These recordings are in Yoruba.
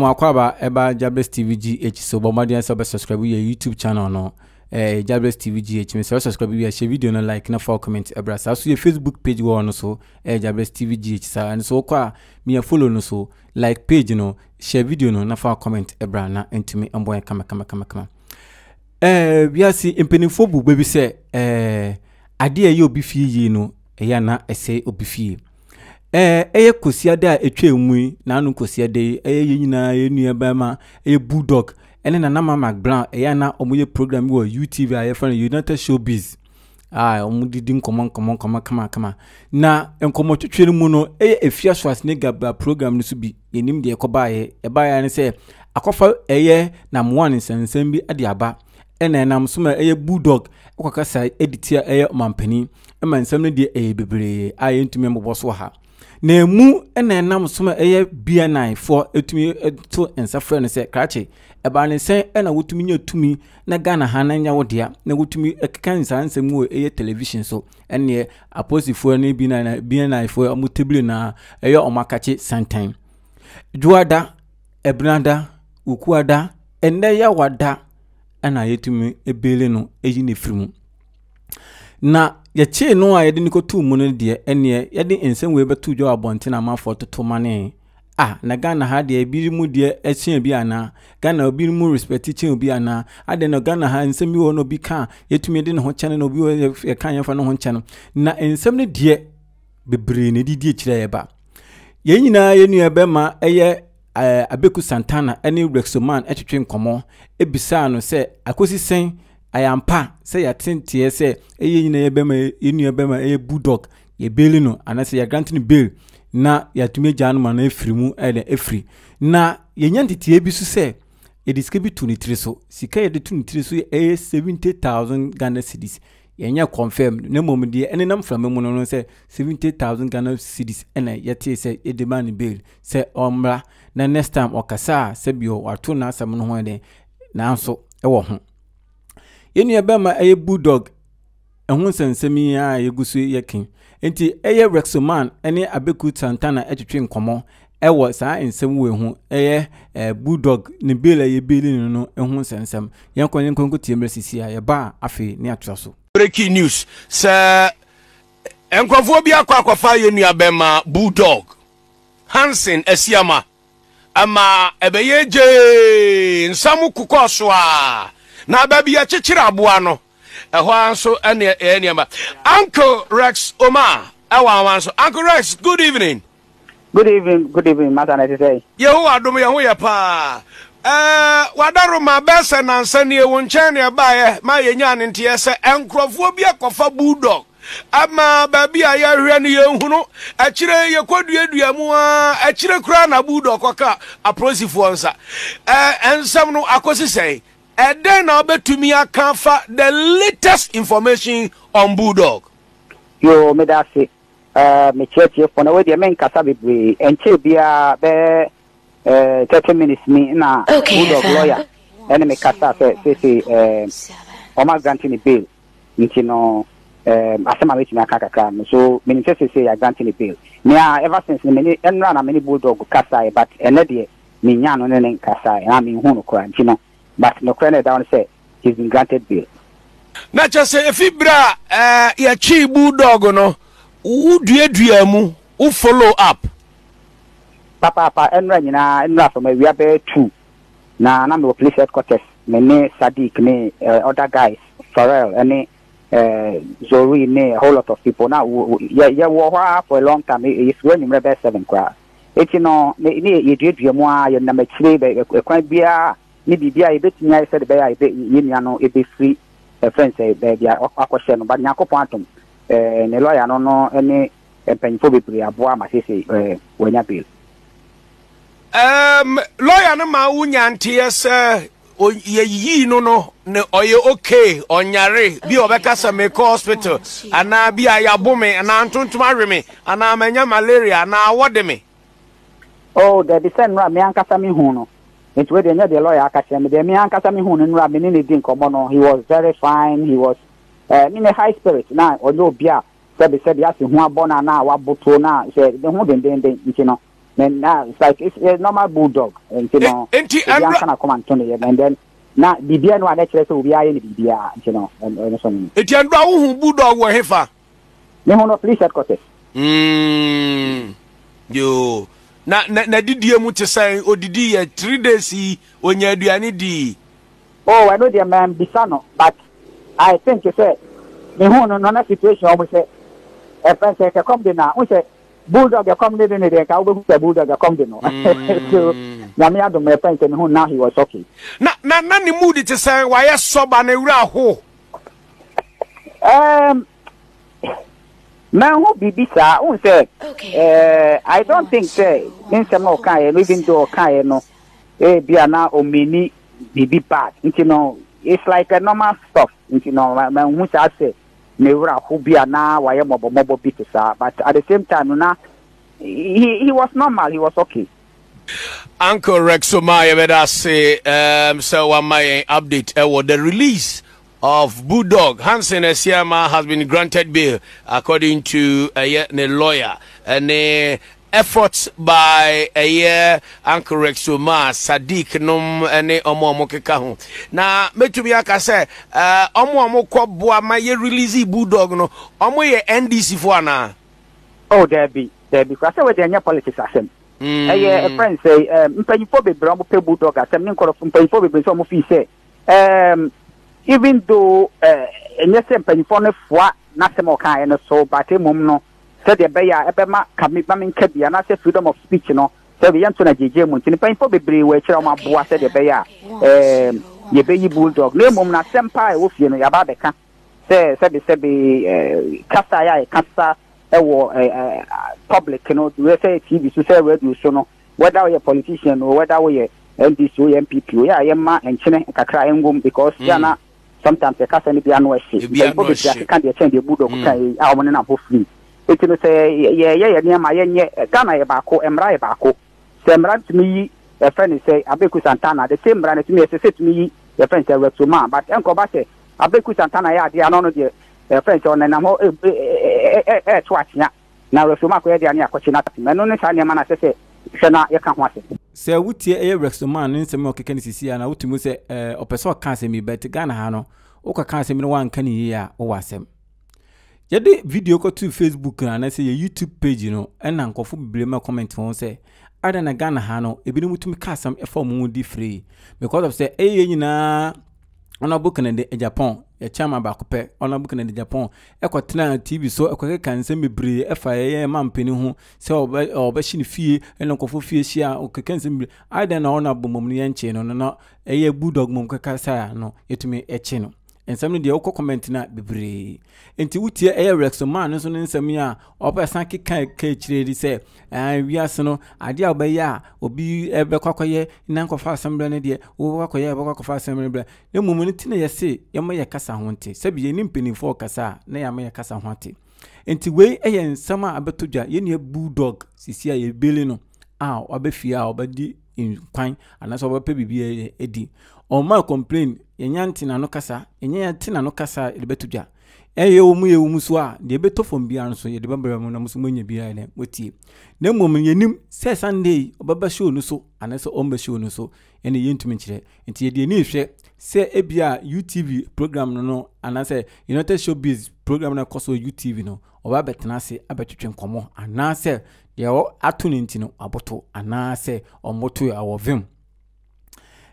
mu akwaba ɛba jables tv gh so bɔ mmɔden sɛ wobɛsubscribe yɛ youtube channel no eh, jables tv gh sɛ wosubscribe bi ahyɛ video no like na fa comment ɛbra saa so yɛ facebook page wɔ no so eh, jables tv gh saa ɛno so wokɔ a mia follow no so like page no hyɛ video no na fa comment ɛbra na ntumi mbɔ yɛ kamakamakama eh, wiase mpanimfoɔ bu baabi sɛ eh, adeɛ ɛyɛ obi fie yie no ɛyɛ ana ɛsɛe obi fie ee ɛyɛ kosiade a ɛtwa emu yi n'ano kosiade yi ɛyɛ yɛn nyinaa yɛn nua bɛrima ɛyɛ bulldog ɛne nana mama brown ɛyɛ ana wɔn yɛ program bi wɔ utv a yɛfrɛ no united showbiz a wɔn didi nkɔmɔ nkɔmɔ nkɔmɔ kamakama na nkɔmɔ twitwi no mu no ɛyɛ efia swasnega ba program no so bi yɛnim deɛ ɛkɔba ɛkɔbaayɛ ɛbaayɛ ne sɛ akɔfa ɛyɛ namoa ne nsɛnsɛn bi adi aba ɛna ɛnam so ma ɛyɛ bulldog ɛkɔkasa ɛdi tia ɛyɛ ɔmampanin ɛma nsɛm no deɛ ɛyɛ bebree a yɛntumi mbobɔ so ha na emu na ɛnam so a ɛyɛ bni foɔ ɛtumi to nsa frɛ no sɛ krakye ɛbaa ne na wotumi nya tumi na ghana ha na nya wo na wotumi ɛkeka nsaa nsɛm wɔ ɛyɛ television so ɛneɛ aposifoɔ ne bni foɔ ɔmo tebile na ɛyɛ ɔmo akakye santan dwoada ɛbinada okuada ɛnɛ yɛ wada ɛna yɛtumi ebele no eyi ne firi mu na yɛkyee no a yɛde no kɔtuu mu no deɛ ɛneɛ yɛde nsɛm wei bɛto dwa abɔnten amanfoɔ toto mane a na ghana ha deɛ ebi mu deɛ ɛkyea bi anaa ghana obi mu respect kyea bi anaa adeɛ na ghana ha nsɛm bi wɔ no obi ka yɛtumi de ne ho kyɛne na obi wɔ yɛka yɛfa ne ho kyɛne na nsɛm no deɛ bebree na didi akyirɛ yɛba yɛn nyinaa yɛn nua bɛma ɛyɛ ɛɛ abeku santana ɛne rexoman ɛtwetwe nkɔmɔ ebisaa no sɛ akosi sɛn ayampa sɛ yɛatenteɛ sɛ ɛyɛ nyina yɛbɛma yɛnua bɛma ɛyɛ bulldog yɛbeli no anaasɛ yɛagrante no bail na yɛatumi agya no ma no afiri mu ɛna afiri na yɛnya nteteɛ bi so sɛ yɛde sika bi to ne tiri so sika yɛde to ne tiri so ɛyɛ seventy thousand ghana cedis yɛnyɛ confirm na mmom deɛ ɛnenam mframa mu no no sɛ seventy thousand ghana cedis ɛna yɛtee sɛ yɛde ma no bail sɛ ɔmmra na next time ɔkasa a sɛbio wato n'asɛm no ho ɛdɛn nanso ɛwɔ ho yɛnua bɛrima ɛyɛ bulldog ɛho nsɛnsɛm yi a yɛgu so yɛ ken nti ɛyɛ rexoman ne abeku santana twetwe nkɔmmɔ ɛwɔ saa nsɛm wei ho ɛyɛ ɛɛ bulldog ne bail a yɛbeeli no no ho nsɛnsɛm yɛnkɔ yɛnkɔ nkɔ tie mmerɛ sisi a yɛba a afei ne atoa so. breaking news sɛ nkurɔfoɔ bi akɔ akɔfa yɛnua bɛrima bulldog hansen asiama ama ɛbɛyɛ gyee nsɛm kokɔ so a. na aba abụọ anọ. aboa no ɛhɔ ara nso ɛne ɛyɛ nneɛma uncle rex omar ɛwɔ awa nso uncle rex good evening. good evening good evening mata na ɛtete. yehu adum yehu yɛ paa ɛɛ wadaro ma bɛsɛ nansa nie wɔn nkyɛn ne ɛbaayɛ ma yɛ nya ne nteɛ sɛ nkurɔfoɔ bi akɔfa bulldog ama baabi a yɛhwɛ no yɛnhunu akyire yɛkɔduadua mu a akyire koraa na bulldog kɔka apolisifoɔ nsa ɛɛ no akɔsi sɛn. ɛdɛn na wobɛtumi aka fa the latest information on bulldog yo meda ase uh, eh, mekyerɛkyerɛfoɔ no wodeɛ menkasa bebree ɛnkyɛ biaa bɛɛ uh, eh, thirty minutes mi na okay, bulldog lawyer ɛne mekasa sɛ sese ɔma eh, grant ne bail nti no um, asɛm a mɛtumi aka kakra no so menim sɛ sese yɛ grant ne bail nea ever since no mene ɛnora na mene bulldog kasa kasaeɛ but ɛnɛ deɛ menya no ne ne nkasaeɛ na menhu no koraa nti no but nokorɛ no ɛda no sɛ he's been granted bail na kyɛ sɛ ɛfi berɛ a yɛkyii bu dog no woduadua mu wo follow up papaapa ɛnora nyinaa ɛnora from awia bɛyɛ two na na mewɔ police headquarters me ne sadiq ne other guys farrell ɛne uh, zori ne a whole lot of people na yɛwɔ hɔ a for a long time yɛsua anwummerɛ bɛyɛ seven koraa ɛti no ne yɛduadua mu a yɛnam akyire ɛkwan biara ne biribi a yɛbɛtumi ayɛ sɛde bɛyɛ a yɛ nua no ɛbɛfiri ɛfrɛn sɛ baabi a akɔhyɛ no but nyankopɔn atom eh, ne lɔya eh, eh, um, no no ne mpanyinfo bebree aboa ma sese wɔnya Um, lɔya no ma wonya nteɛ sɛ yɛyii no no ne ɔyɛ okay ɔnyare bi ɔbɛka sɛ mekɔ hospital anaa bi a yɛabo me anaa ntontom awe me anaa manya malaria anaa wɔde me oh daabi sɛ nnora me ankasa me no nti wei nyɛ deɛ lɔya aka me deɛ me ankasa me hu no nura me ne di nkɔmmɔ no he was very fine he was ɛɛ uh, eh, ne ne high spirit na ɔnyɛ obi a sɛbi sɛbi ase ho abɔ na na waboto na sɛ ne ho dendenden nti no me na it's like it's a normal bulldog eh, nti no eh, nti ɛnura ebi anka na kɔma nto ne yɛ and then na biribiara no a ne kyerɛ sɛ obi ayɛ ne biribiara nti no ɛno so no. eti ɛnura huhu bulldog wɔ hefa. ne ho no police headquarters. Mm. yoo na na na didie mu te sɛn odidi yɛ three days yi onya aduane dii. oh ɛno deɛ mɛ mbisa no but i think sɛ ne ho no nana situation ɔmo sɛ ɛfɛn sɛ kɛkɔm de na n sɛ bulldog ɛkɔm de de ne deɛ nka wobɛhu sɛ bulldog ɛkɔm de no so mm. nyame adom ɛfɛn sɛ ne na he was okay. na na na ne mood te sɛn wayɛ sɔba na ewura ho. Um, mɛho biribi saa wohu sɛ ɛɛ eh, i don't think sɛ ne nsɛm na ɔkaeɛ e, no even though ɔkaeɛ no ebia na ɔmeni biribi bad nti no it's like a normal stuff nti no who say sɛ ne wura ho bi a na wayɛ mɔbɔmɔbɔ bi te saa but at the same time na he he was normal he was okay. uncle rex omar yɛbɛda ase um, sɛ wama yɛn update ɛwɔ eh, the release of Bulldog Hansen Esiama has been granted bail, according to a uh, yeah, lawyer. And uh, efforts by ɛyɛ uh, uncle rex omar sadiq nom ne ɔmo a ɔkeka ho na mɛtumi aka sɛ ɔmo a ɔkɔ boa ma yɛ release bulldog no ɔmo yɛ ndc fo anaa. o oh, dɛbi dɛbi kura sɛ wɔde ɛnyɛ politics asɛm. ɛyɛ mm. ɛfɛn eh, sɛ eh, mpanyinfo bebree ɔmo pɛ bulldog asɛm ne nkɔrɔfo mpanyinfo bebree sɛ ɔmo fi sɛ. Um, even though eh, ɛnyɛ sɛ mpanyinfoɔ no foa n'asɛm a ɔkan no so but emom no sɛdeɛ ɛbɛyɛ a ɛbɛma kame mami nka bi anaasɛ freedom of speech no sɛbi yɛn nso na gyegye mu nti mpanyinfoɔ bebree wɔ akyire a wɔn aboa sɛdeɛ ɛbɛyɛ a ɛɛ eh, yɛbɛyi bulldog na emom na asɛm paa ɛwɔ fie no yaba abɛka sɛ sɛbi sɛbi ɛɛ eh, kasa yɛ a yɛkasa ɛwɔ ɛɛ public no sɛ tv so sɛ radio so no whether wɔyɛ politician o whether wɔyɛ ndc o yɛ npp o yɛ a yɛma nkyene kakra ɛngom because yɛn na. Mm sometimes ɛkasa no bi ano ɛhyɛ mpanyinfo bebree akeka deɛ kyɛn deɛ bu dɔk kan yi a wɔn nenam hɔ firi eti no sɛ yɛyɛ yɛ nneɛma yɛnyɛ ghana yɛ baako mmara yɛ baako sɛ mmara tumi yi yɛfrɛ no sɛ abeku santana de se mmara no tumi yɛ sɛ sɛ tumi yi yɛfrɛ no sɛ rɛtoma but nkɔba sɛ abeku santana yɛ adeɛ ano no deɛ yɛfrɛ no sɛ ɔnenam hɔ ɛɛɛɛɛɛto akyea na rɛtoma akɔyɛ deɛ ano akɔkye n'atati mɛ no ne saa nneɛma na sɛ sɛ hwɛ na yɛka ho asɛm sɛ wotie ɛyɛ rexoman ne nsɛm a ɔkeka no sisi a na wotumi sɛ eh, ɔpɛ sɛ ɔka asɛm yi bɛte ghana ha no wokɔka asɛm no woanka no yie a wowɔ asɛm yɛde video kɔtoo facebook na anaasɛ yɛ youtube page no ɛna nkɔfo bebree ma comment ho sɛ ada na ghana ha no ebinom tumi ka asɛm ɛfa mu di firi because of sɛ ɛyɛ nyinaa ɔnabu kennedy japan yɛkyɛma baako pɛ ɔnabu kennedy japan ɛkɔtena tv so ɛkɔkeka nsɛm bebree ɛfa yɛyɛ ma mpani ho sɛ ɔbɛhye ne fie ɛne nkɔfo fie hyia ɔkeka nsɛm bebree adan na ɔnabu mom no yɛnkyee no no na ɛyɛ bulldog mom keka saa no yɛtumi ɛkye no nsɛm no deɛ wokɔ comment no bebree nti wotie ɛyɛ rexoman no nso no nsɛm yi a ɔbɛ san keka ka akyire di sɛ wiase no adeɛ a wobɛyɛ a obi bɛkɔ akɔyɛ na nkɔfa asɛm berɛ no deɛ wobɛkɔ akɔyɛ bɛkɔ akɔfa asɛm berɛ berɛ na mmom no tina yɛse yɛma yɛkasa ho nte sɛbi yɛni mpanimfoɔ kasa a na yɛama yɛkasa ho ate nti wei yɛ nsɛm a abɛto dwa yɛnua bulldog sisi a yɛbele no a wabɛfie a wɔbɛdi nkwan anaasɛ wɔbɛpɛ biribi adi ɔma complain yɛnya nte n'ano kasa yɛnya yɛte n'ano kasa yɛde bɛto dwa ɛyɛ wɔn mu yɛ wɔn mu so a deɛ ɛbɛtɔ fam biara nso yɛde bɛbrɛ mu na muso mɔnyɛ biara yɛ wɔtie na mmom yɛnim sɛ sunday ɔbɛba show no so anaasɛ ɔmbɛ show no so ɛna yɛntumi nkyerɛ nti yɛde ani hwɛ sɛ ebia utv program no no anaasɛ united showbiz program no ɛkɔ so utv no ɔba abɛtena ase abɛtwitwe nkɔmɔ anaasɛ deɛ ato ne nti no aboto anaasɛ ɔmmoto awɔ vim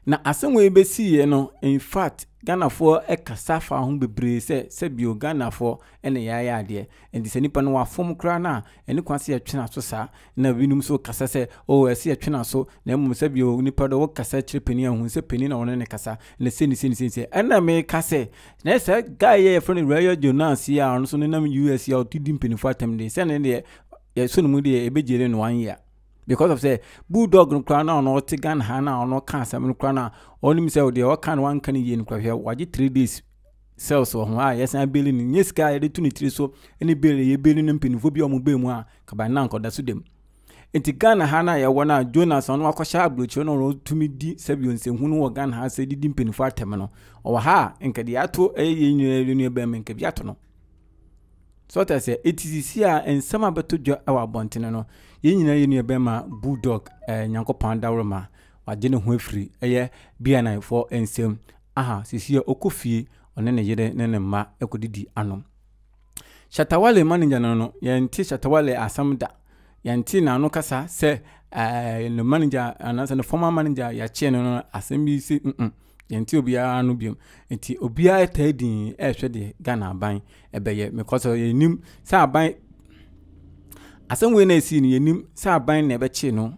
na asɛm wɔ ebesiiɛ no in fact ghanafoɔ ɛkasa fa ho bebree sɛ sɛbio ghanafoɔ ɛna yɛayɛ adeɛ ɛnti sɛ nipa no wafom koraa no a ɛne kwan sɛ yɛtwena so saa na binom so kasa sɛ oh ɛsɛ yɛtwena so na mmom sɛbio nipa dɔ wokasa kyerɛ panin ahu sɛ panin na wɔne ne kasa na sɛni sɛni sɛni sɛ ɛna meka sɛ na sɛ guy yɛ yɛfrɛ no royal jonas yi a ɔno so no nam us yi a ɔtodi mpanimfoɔ atɛm de sɛne deɛ yɛso no mu deɛ ɛbɛgyere no wanyɛ a because of say bulldog no kora na ɔno ɔte ghana ha na ɔno ka asɛm no kora na ɔnim sɛ deɛ ɔka no wanka no yie no kora hwɛ wagye three days cells wɔ ho a yɛsan beli no nyɛ sika yɛde to ne tiri so ne beli yɛ beli no mpanimfoɔ bi a ɔmo bɛn mu a kaban na nkɔda so dam nti ghana ha no yɛwɔ no jonas ɔno akɔhyɛ aburokyerɛ no ɔno tumi di sɛbio nsɛhunu wɔ ghana ha sɛ didi mpanimfoɔ atɛm no ɔwɔ ha a nkadeɛ ato ɛyɛ yɛ nyinaa yɛ nua bɛn mu nkadeɛ ato no sọta sɛ ɛtisi si a nsɛm abɛto dwa wɔ abɔntene no yɛn nyinaa yɛn nua bɛrima bulldog ɛɛ nyankopɔn adaworoma wagye ne ho afiri ɛyɛ bianaefoɔ nsɛm aha sisi a ɔkɔ fie ɔne ne yere ne ne mma ɛkɔdidi ano shatawale manager eh, no no yɛnte shatawale asɛm da yɛnte n'ano kasa sɛ ɛɛ ne manager anaasɛ ne former manager yɛakyɛ no no asɛm bi si mm, mm yɛnte obiara no biom nti obiara taa din ɛrehwɛ de ghana aban ɛbɛyɛ mekɔsɛ yɛnim sɛ aban asɛm wei na ɛsii no yɛnim sɛ aban na ɛbɛkyee no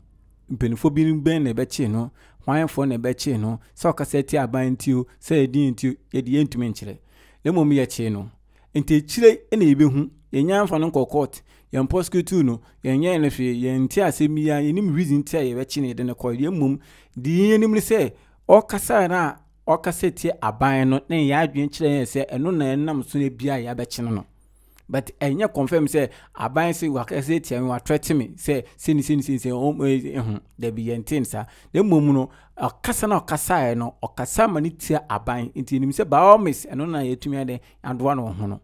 mpanimfoɔ bi bɛn na ɛbɛkyee no hwanfoɔ na ɛbɛkyee no sɛ ɔkasa ti aban ntio sɛ yɛdin ntio yɛde yɛntumi nkyerɛ na mmom yɛkyee no nti akyire na yɛbɛhu yɛnya mfa no nkɔ court yɛn prosecutor no yɛnyɛ no hwee yɛnte asɛm yi a yɛnim reason ti a yɛbɛkye no yɛde no kɔ yɛmmom deɛ yɛnim ne sɛ ɔkasa no a ɔkasa tie aban no na yɛ adwene kyerɛ yɛn sɛ ɛno na ɛnam so no bia yɛabɛkyene no but ɛnyɛ confirm sɛ aban sɛ wakasa tie me watrɛte me sɛ sɛni sɛni sɛni sɛ ho dabi yɛnten saa na mmom no ɔkasa no ɔkasaeɛ no ɔkasa ma no tia aban nti nim sɛ baomis ɛno na yɛtumi adɛ adoa no ho no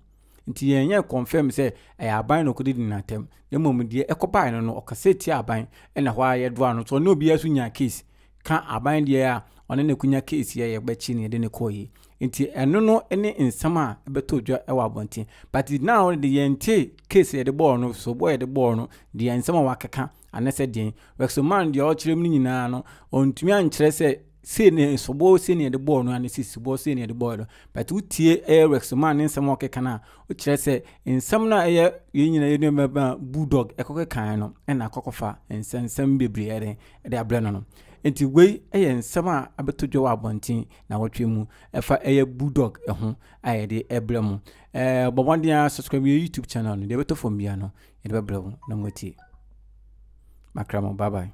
nti yɛnyɛ confirm sɛ ɛyɛ aban na ɔkɔde di natam na mmom deɛ ɛkɔbaeɛ no no ɔkasa tia aban ɛna hɔ a yɛdoa no so ɔne obiara so nya case ka aban deɛ a ɔne ne kunya case yɛ yɛbɛkyi ne yɛde ne kɔɔ yi nti ɛno no ne nsɛm a ɛbɛtɔ dwa wɔ abɔnten but now de yɛnte case yɛde bɔɔ no so bɔ yɛde bɔɔ no deɛ nsɛm a wakeka anasɛ deɛn wɛsoman deɛ ɔkyerɛ mu no nyinaa no ɔntumi ankyerɛ sɛ sɛne sɔbɔ sɛne yɛde bɔɔ no ane sisibɔ sɛne yɛde bɔɔ no but wotie ɛyɛ wɛsoman ne nsɛm a ɔkeka no a wokyerɛ sɛ nsɛm no a ɛyɛ yɛn nyinaa yɛne mɛma bulldog ɛkɔkekan no ɛna akɔkɔfa nsɛnsɛm bebree ɛde abrɛ no no nti wei yɛ nsɛm a abɛto dwa wɔ abɔnten na wɔtwe mu ɛfa ɛyɛ bulldog ho a yɛde ɛbrɛ mu ɛɛ bɔ mmɔden a subscribe yɛ youtube channel no deɛ ɛbɛtɔ fam bia no yɛde bɛbrɛ mu na mo makra mo bye bye.